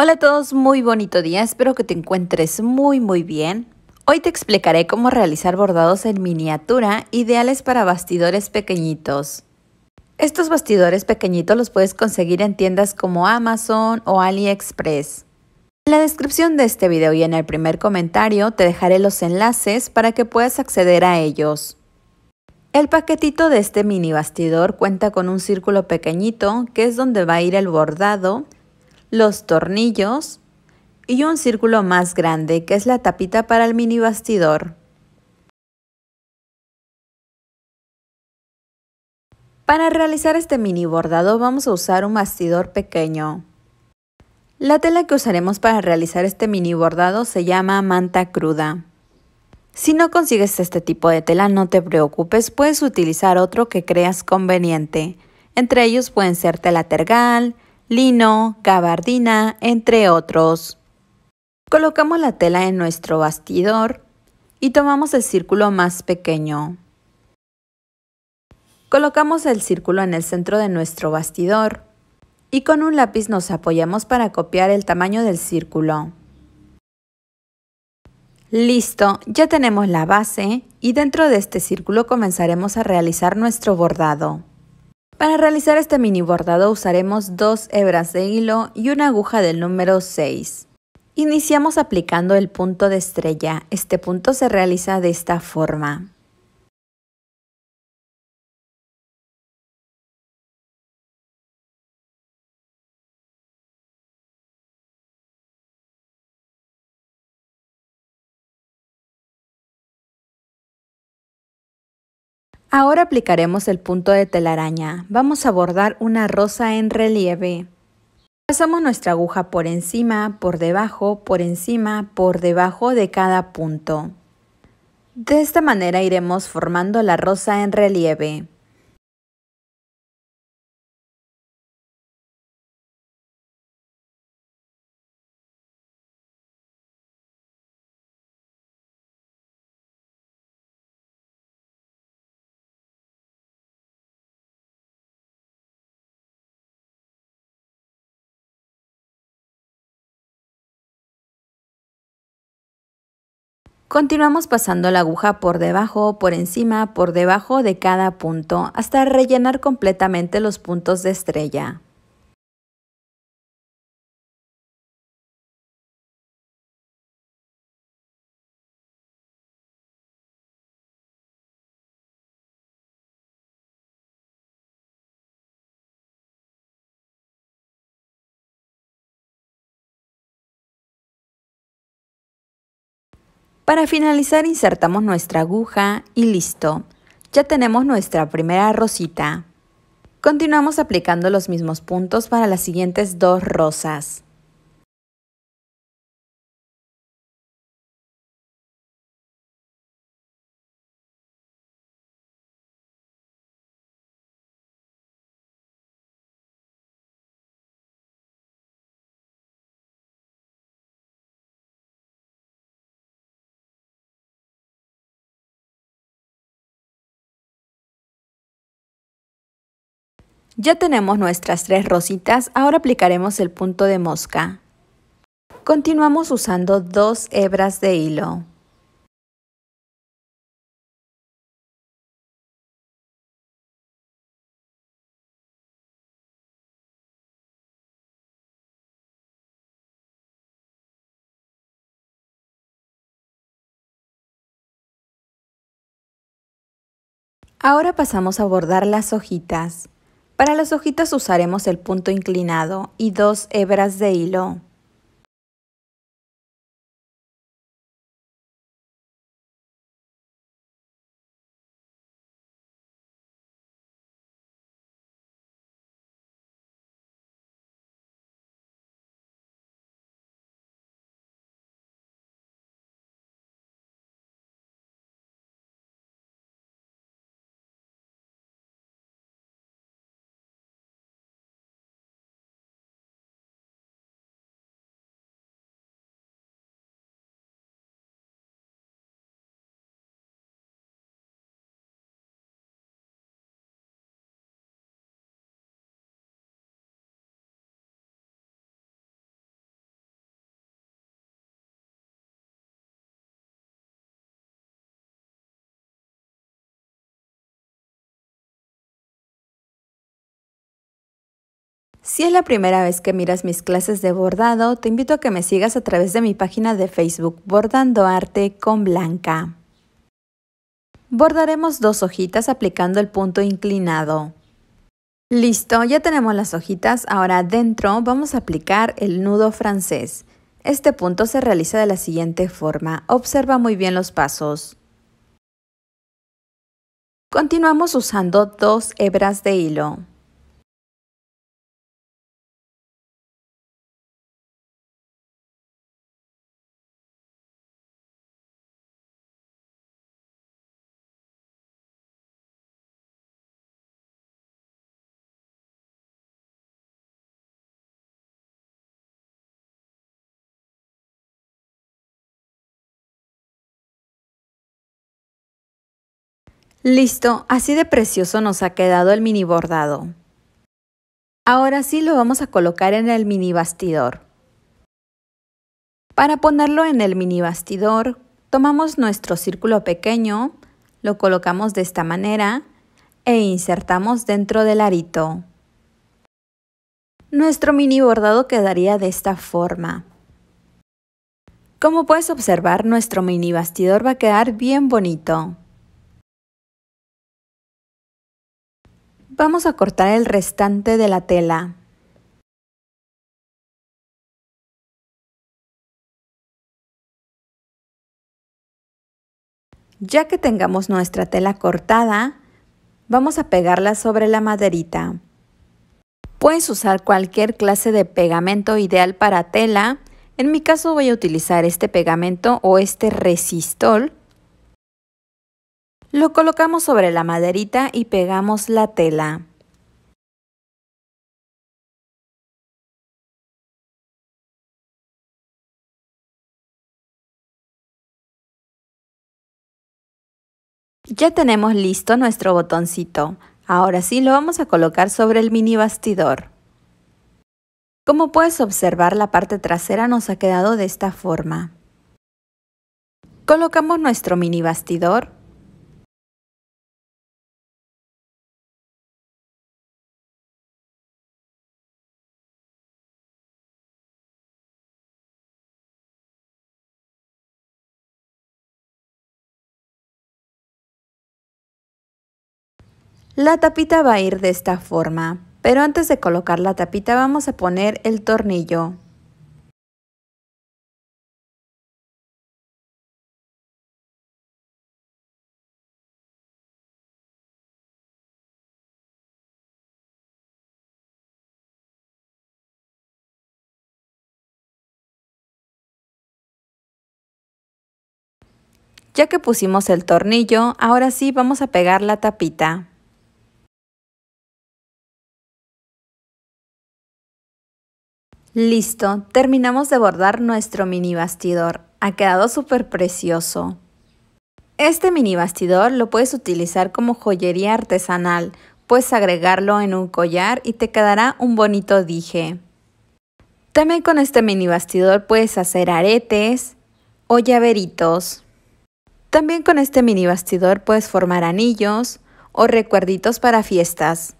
Hola a todos, muy bonito día, espero que te encuentres muy muy bien. Hoy te explicaré cómo realizar bordados en miniatura ideales para bastidores pequeñitos. Estos bastidores pequeñitos los puedes conseguir en tiendas como Amazon o AliExpress. En la descripción de este video y en el primer comentario te dejaré los enlaces para que puedas acceder a ellos. El paquetito de este mini bastidor cuenta con un círculo pequeñito que es donde va a ir el bordado los tornillos y un círculo más grande que es la tapita para el mini bastidor. Para realizar este mini bordado vamos a usar un bastidor pequeño. La tela que usaremos para realizar este mini bordado se llama manta cruda. Si no consigues este tipo de tela no te preocupes, puedes utilizar otro que creas conveniente. Entre ellos pueden ser tela tergal, lino, gabardina, entre otros. Colocamos la tela en nuestro bastidor y tomamos el círculo más pequeño. Colocamos el círculo en el centro de nuestro bastidor y con un lápiz nos apoyamos para copiar el tamaño del círculo. Listo, ya tenemos la base y dentro de este círculo comenzaremos a realizar nuestro bordado. Para realizar este mini bordado usaremos dos hebras de hilo y una aguja del número 6. Iniciamos aplicando el punto de estrella. Este punto se realiza de esta forma. Ahora aplicaremos el punto de telaraña. Vamos a bordar una rosa en relieve. Pasamos nuestra aguja por encima, por debajo, por encima, por debajo de cada punto. De esta manera iremos formando la rosa en relieve. Continuamos pasando la aguja por debajo, por encima, por debajo de cada punto hasta rellenar completamente los puntos de estrella. Para finalizar insertamos nuestra aguja y listo. Ya tenemos nuestra primera rosita. Continuamos aplicando los mismos puntos para las siguientes dos rosas. Ya tenemos nuestras tres rositas, ahora aplicaremos el punto de mosca. Continuamos usando dos hebras de hilo. Ahora pasamos a bordar las hojitas. Para las hojitas usaremos el punto inclinado y dos hebras de hilo. Si es la primera vez que miras mis clases de bordado, te invito a que me sigas a través de mi página de Facebook Bordando Arte con Blanca. Bordaremos dos hojitas aplicando el punto inclinado. Listo, ya tenemos las hojitas, ahora dentro vamos a aplicar el nudo francés. Este punto se realiza de la siguiente forma, observa muy bien los pasos. Continuamos usando dos hebras de hilo. Listo, así de precioso nos ha quedado el mini bordado. Ahora sí lo vamos a colocar en el mini bastidor. Para ponerlo en el mini bastidor, tomamos nuestro círculo pequeño, lo colocamos de esta manera e insertamos dentro del arito. Nuestro mini bordado quedaría de esta forma. Como puedes observar, nuestro mini bastidor va a quedar bien bonito. Vamos a cortar el restante de la tela. Ya que tengamos nuestra tela cortada, vamos a pegarla sobre la maderita. Puedes usar cualquier clase de pegamento ideal para tela. En mi caso voy a utilizar este pegamento o este resistol lo colocamos sobre la maderita y pegamos la tela. Ya tenemos listo nuestro botoncito. Ahora sí lo vamos a colocar sobre el mini bastidor. Como puedes observar, la parte trasera nos ha quedado de esta forma. Colocamos nuestro mini bastidor La tapita va a ir de esta forma, pero antes de colocar la tapita vamos a poner el tornillo. Ya que pusimos el tornillo, ahora sí vamos a pegar la tapita. Listo, terminamos de bordar nuestro mini bastidor. Ha quedado súper precioso. Este mini bastidor lo puedes utilizar como joyería artesanal. Puedes agregarlo en un collar y te quedará un bonito dije. También con este mini bastidor puedes hacer aretes o llaveritos. También con este mini bastidor puedes formar anillos o recuerditos para fiestas.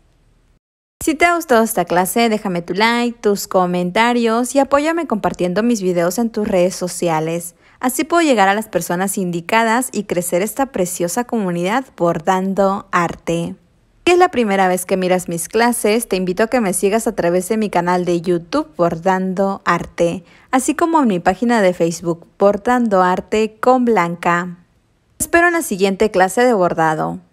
Si te ha gustado esta clase, déjame tu like, tus comentarios y apóyame compartiendo mis videos en tus redes sociales. Así puedo llegar a las personas indicadas y crecer esta preciosa comunidad bordando arte. Si es la primera vez que miras mis clases, te invito a que me sigas a través de mi canal de YouTube Bordando Arte, así como en mi página de Facebook Bordando Arte con Blanca. Te espero en la siguiente clase de bordado.